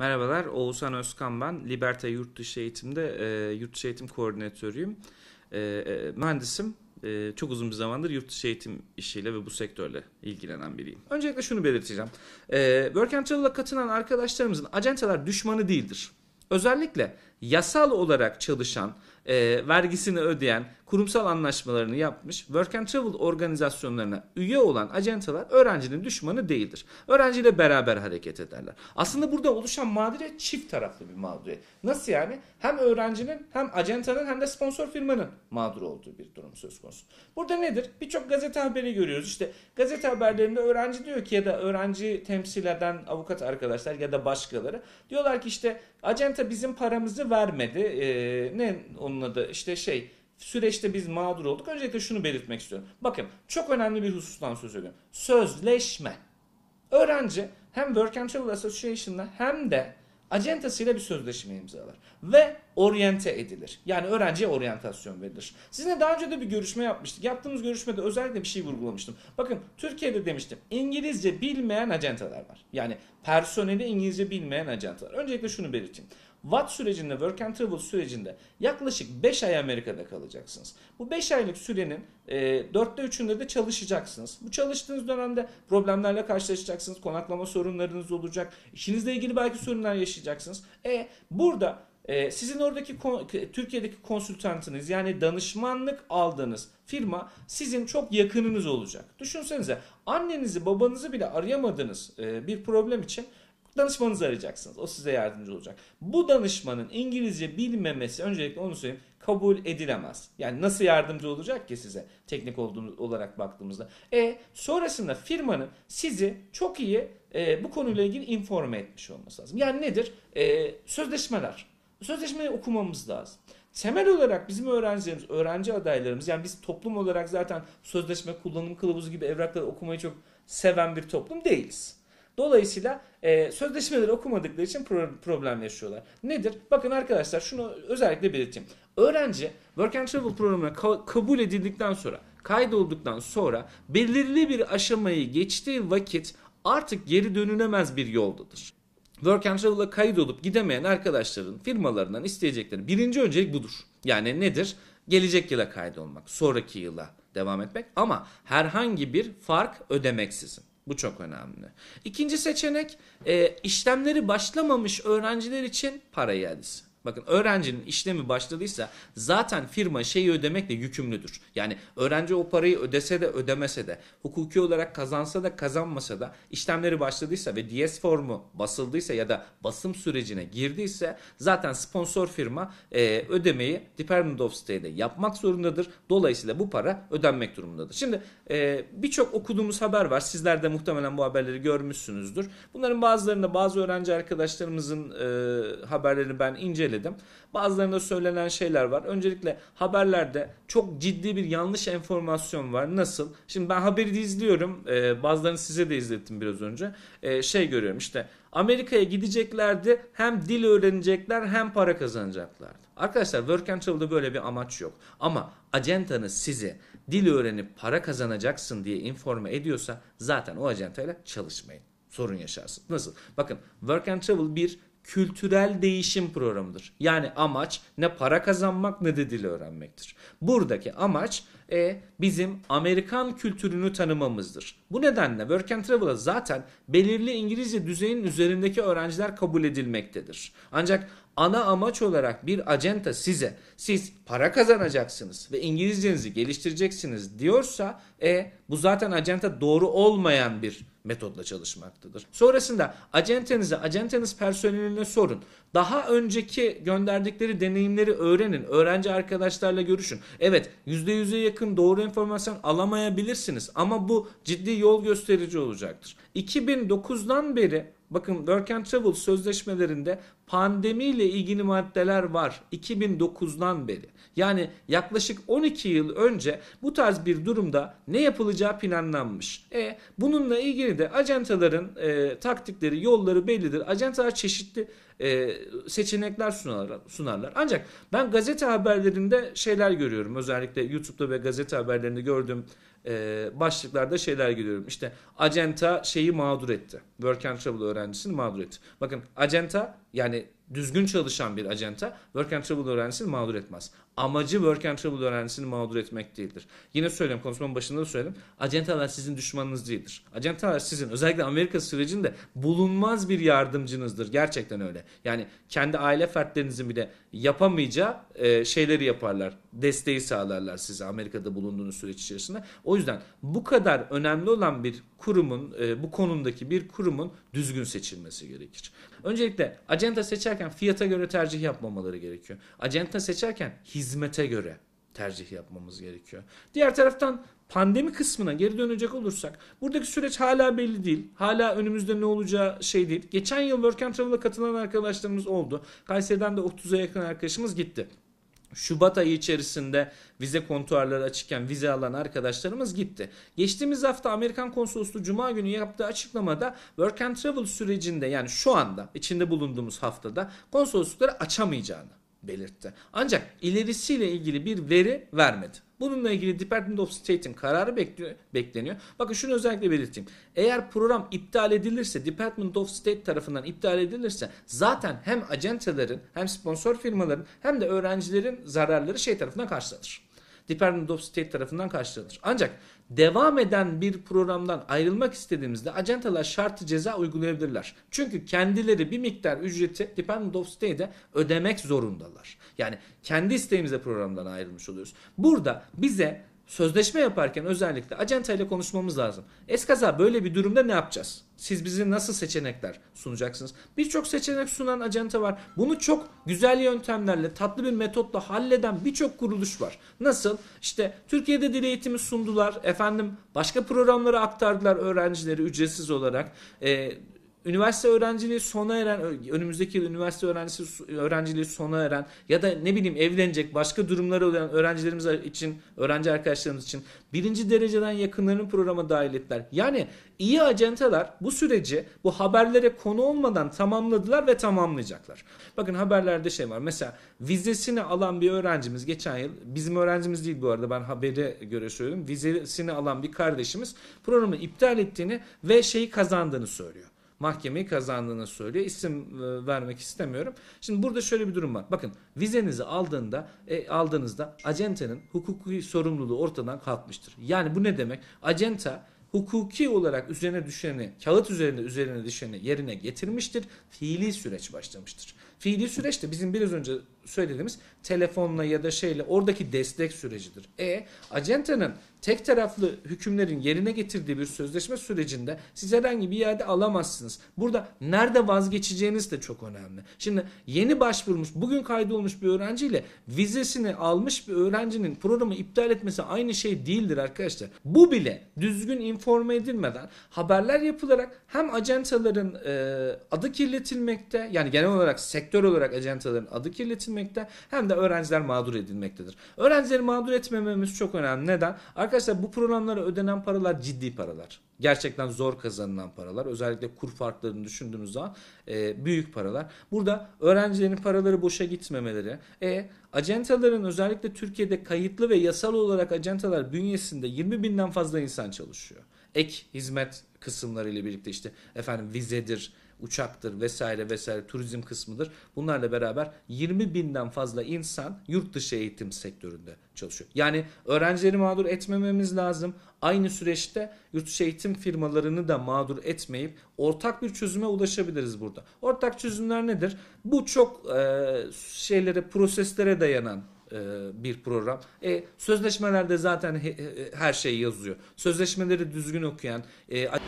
Merhabalar, Oğuzhan Özkan ben. Liberta Yurtdışı Eğitim'de e, Yurtdışı Eğitim Koordinatörüyüm. E, e, mühendisim. E, çok uzun bir zamandır yurtdışı eğitim işiyle ve bu sektörle ilgilenen biriyim. Öncelikle şunu belirteceğim. E, Börkent Çalı'la katılan arkadaşlarımızın acenteler düşmanı değildir. Özellikle yasal olarak çalışan e, vergisini ödeyen, kurumsal anlaşmalarını yapmış, work and travel organizasyonlarına üye olan ajantalar öğrencinin düşmanı değildir. Öğrenciyle beraber hareket ederler. Aslında burada oluşan mağduriyet çift taraflı bir mağduriyet. Nasıl yani? Hem öğrencinin hem ajantanın hem de sponsor firmanın mağdur olduğu bir durum söz konusu. Burada nedir? Birçok gazete haberi görüyoruz. İşte gazete haberlerinde öğrenci diyor ki ya da öğrenci temsil eden avukat arkadaşlar ya da başkaları diyorlar ki işte acenta bizim paramızı vermedi. Ee, ne onun yorumladı. İşte şey süreçte biz mağdur olduk. Öncelikle şunu belirtmek istiyorum. Bakın çok önemli bir husustan söz ediyorum. Sözleşme. Öğrenci hem Work and Travel Association'la hem de acentasıyla bir sözleşme imzalar ve oryente edilir. Yani öğrenciye oryantasyon verilir. Sizinle daha önce de bir görüşme yapmıştık. Yaptığımız görüşmede özellikle bir şey vurgulamıştım. Bakın Türkiye'de demiştim İngilizce bilmeyen acentalar var. Yani personeli İngilizce bilmeyen acentalar. Öncelikle şunu belirteyim. Watt sürecinde, Work and Travel sürecinde yaklaşık 5 ay Amerika'da kalacaksınız. Bu 5 aylık sürenin e, 4'te 3'ünde de çalışacaksınız. Bu çalıştığınız dönemde problemlerle karşılaşacaksınız. Konaklama sorunlarınız olacak. İşinizle ilgili belki sorunlar yaşayacaksınız. E burada ee, sizin oradaki e, Türkiye'deki konsültantınız yani danışmanlık aldığınız firma sizin çok yakınınız olacak. Düşünsenize annenizi babanızı bile arayamadığınız e, bir problem için danışmanınızı arayacaksınız. O size yardımcı olacak. Bu danışmanın İngilizce bilmemesi öncelikle onu söyleyeyim kabul edilemez. Yani nasıl yardımcı olacak ki size teknik olduğunuz olarak baktığımızda. E sonrasında firmanın sizi çok iyi e, bu konuyla ilgili informe etmiş olması lazım. Yani nedir? E, sözleşmeler. Sözleşmeyi okumamız lazım. Temel olarak bizim öğrencilerimiz, öğrenci adaylarımız yani biz toplum olarak zaten sözleşme, kullanım kılavuzu gibi evrakları okumayı çok seven bir toplum değiliz. Dolayısıyla e, sözleşmeleri okumadıkları için pro- problem yaşıyorlar. Nedir? Bakın arkadaşlar şunu özellikle belirteyim. Öğrenci Work and Travel programına ka- kabul edildikten sonra, kaydolduktan sonra belirli bir aşamayı geçtiği vakit artık geri dönülemez bir yoldadır. Work and Travel'a kaydolup gidemeyen arkadaşların firmalarından isteyecekleri birinci öncelik budur. Yani nedir? Gelecek yıla kaydolmak, sonraki yıla devam etmek ama herhangi bir fark ödemeksizin. Bu çok önemli. İkinci seçenek e, işlemleri başlamamış öğrenciler için para iadesi. Bakın öğrencinin işlemi başladıysa zaten firma şeyi ödemekle yükümlüdür. Yani öğrenci o parayı ödese de ödemese de hukuki olarak kazansa da kazanmasa da işlemleri başladıysa ve DS formu basıldıysa ya da basım sürecine girdiyse zaten sponsor firma e, ödemeyi Department of State'e yapmak zorundadır. Dolayısıyla bu para ödenmek durumundadır. Şimdi e, birçok okuduğumuz haber var. Sizler de muhtemelen bu haberleri görmüşsünüzdür. Bunların bazılarında bazı öğrenci arkadaşlarımızın e, haberlerini ben inceledim inceledim. Bazılarında söylenen şeyler var. Öncelikle haberlerde çok ciddi bir yanlış enformasyon var. Nasıl? Şimdi ben haberi de izliyorum. Ee, bazılarını size de izlettim biraz önce. Ee, şey görüyorum işte Amerika'ya gideceklerdi hem dil öğrenecekler hem para kazanacaklardı. Arkadaşlar Work and Travel'da böyle bir amaç yok. Ama acentanız sizi dil öğrenip para kazanacaksın diye informe ediyorsa zaten o acentayla çalışmayın sorun yaşarsın. Nasıl? Bakın Work and Travel bir kültürel değişim programıdır. Yani amaç ne para kazanmak ne de dil öğrenmektir. Buradaki amaç e, bizim Amerikan kültürünü tanımamızdır. Bu nedenle Work and Travel'a zaten belirli İngilizce düzeyin üzerindeki öğrenciler kabul edilmektedir. Ancak ana amaç olarak bir acenta size siz para kazanacaksınız ve İngilizcenizi geliştireceksiniz diyorsa e, bu zaten acenta doğru olmayan bir metodla çalışmaktadır. Sonrasında acentenize, acenteniz personeline sorun. Daha önceki gönderdikleri deneyimleri öğrenin. Öğrenci arkadaşlarla görüşün. Evet %100'e yakın doğru informasyon alamayabilirsiniz ama bu ciddi yol gösterici olacaktır. 2009'dan beri Bakın Work and Travel sözleşmelerinde pandemiyle ilgili maddeler var 2009'dan beri. Yani yaklaşık 12 yıl önce bu tarz bir durumda ne yapılacağı planlanmış. E bununla ilgili de ajantaların e, taktikleri, yolları bellidir. Ajantalar çeşitli e, seçenekler sunarlar, sunarlar. Ancak ben gazete haberlerinde şeyler görüyorum. Özellikle YouTube'da ve gazete haberlerinde gördüğüm e, başlıklarda şeyler görüyorum. İşte Acenta şeyi mağdur etti. Work and Travel öğrencisini mağdur etti. Bakın Acenta yani düzgün çalışan bir acenta work and travel öğrencisini mağdur etmez amacı work and travel öğrencisini mağdur etmek değildir. Yine söylüyorum konuşmanın başında da söyledim. Acentalar sizin düşmanınız değildir. Acentalar sizin özellikle Amerika sürecinde bulunmaz bir yardımcınızdır. Gerçekten öyle. Yani kendi aile fertlerinizin bile yapamayacağı e, şeyleri yaparlar. Desteği sağlarlar size Amerika'da bulunduğunuz süreç içerisinde. O yüzden bu kadar önemli olan bir kurumun e, bu konumdaki bir kurumun düzgün seçilmesi gerekir. Öncelikle acenta seçerken fiyata göre tercih yapmamaları gerekiyor. Acenta seçerken hizmet hizmete göre tercih yapmamız gerekiyor. Diğer taraftan pandemi kısmına geri dönecek olursak buradaki süreç hala belli değil. Hala önümüzde ne olacağı şey değil. Geçen yıl Work and Travel'a katılan arkadaşlarımız oldu. Kayseri'den de 30'a yakın arkadaşımız gitti. Şubat ayı içerisinde vize kontuarları açıkken vize alan arkadaşlarımız gitti. Geçtiğimiz hafta Amerikan konsolosluğu Cuma günü yaptığı açıklamada Work and Travel sürecinde yani şu anda içinde bulunduğumuz haftada konsoloslukları açamayacağını belirtti. Ancak ilerisiyle ilgili bir veri vermedi. Bununla ilgili Department of State'in kararı bekleniyor. Bakın şunu özellikle belirteyim. Eğer program iptal edilirse, Department of State tarafından iptal edilirse zaten hem acentelerin hem sponsor firmaların hem de öğrencilerin zararları şey tarafından karşılanır. Department of State tarafından karşılanır. Ancak devam eden bir programdan ayrılmak istediğimizde acentalar şartı ceza uygulayabilirler. Çünkü kendileri bir miktar ücreti Department of State'e ödemek zorundalar. Yani kendi isteğimizle programdan ayrılmış oluyoruz. Burada bize sözleşme yaparken özellikle acentayla konuşmamız lazım. Eskaza böyle bir durumda ne yapacağız? Siz bize nasıl seçenekler sunacaksınız? Birçok seçenek sunan acenta var. Bunu çok güzel yöntemlerle, tatlı bir metotla halleden birçok kuruluş var. Nasıl? İşte Türkiye'de dil eğitimi sundular. Efendim başka programlara aktardılar öğrencileri ücretsiz olarak. Ee, üniversite öğrenciliği sona eren önümüzdeki yıl üniversite öğrencisi öğrenciliği sona eren ya da ne bileyim evlenecek başka durumları olan öğrencilerimiz için öğrenci arkadaşlarımız için birinci dereceden yakınlarının programa dahil ettiler. Yani iyi acenteler bu süreci bu haberlere konu olmadan tamamladılar ve tamamlayacaklar. Bakın haberlerde şey var mesela vizesini alan bir öğrencimiz geçen yıl bizim öğrencimiz değil bu arada ben habere göre söylüyorum vizesini alan bir kardeşimiz programı iptal ettiğini ve şeyi kazandığını söylüyor mahkemeyi kazandığını söylüyor. İsim e, vermek istemiyorum. Şimdi burada şöyle bir durum var. Bakın vizenizi aldığında e, aldığınızda acentenin hukuki sorumluluğu ortadan kalkmıştır. Yani bu ne demek? Acenta hukuki olarak üzerine düşeni, kağıt üzerinde üzerine düşeni yerine getirmiştir. Fiili süreç başlamıştır. Fiili süreç de bizim biraz önce söylediğimiz telefonla ya da şeyle oradaki destek sürecidir. E acentanın tek taraflı hükümlerin yerine getirdiği bir sözleşme sürecinde siz herhangi bir yerde alamazsınız. Burada nerede vazgeçeceğiniz de çok önemli. Şimdi yeni başvurmuş, bugün kaydolmuş bir öğrenciyle vizesini almış bir öğrencinin programı iptal etmesi aynı şey değildir arkadaşlar. Bu bile düzgün informe edilmeden haberler yapılarak hem acentaların e, adı kirletilmekte yani genel olarak sektör sektör olarak acentaların adı kirletilmekte hem de öğrenciler mağdur edilmektedir. Öğrencileri mağdur etmememiz çok önemli. Neden? Arkadaşlar bu programlara ödenen paralar ciddi paralar. Gerçekten zor kazanılan paralar. Özellikle kur farklarını düşündüğünüz zaman e, büyük paralar. Burada öğrencilerin paraları boşa gitmemeleri. E, acentaların özellikle Türkiye'de kayıtlı ve yasal olarak acentalar bünyesinde 20 binden fazla insan çalışıyor. Ek hizmet kısımlarıyla birlikte işte efendim vizedir, uçaktır vesaire vesaire turizm kısmıdır. Bunlarla beraber 20 binden fazla insan yurt dışı eğitim sektöründe çalışıyor. Yani öğrencileri mağdur etmememiz lazım. Aynı süreçte yurt dışı eğitim firmalarını da mağdur etmeyip ortak bir çözüme ulaşabiliriz burada. Ortak çözümler nedir? Bu çok e, şeylere proseslere dayanan e, bir program. E, sözleşmelerde zaten her şey yazıyor. Sözleşmeleri düzgün okuyan... E,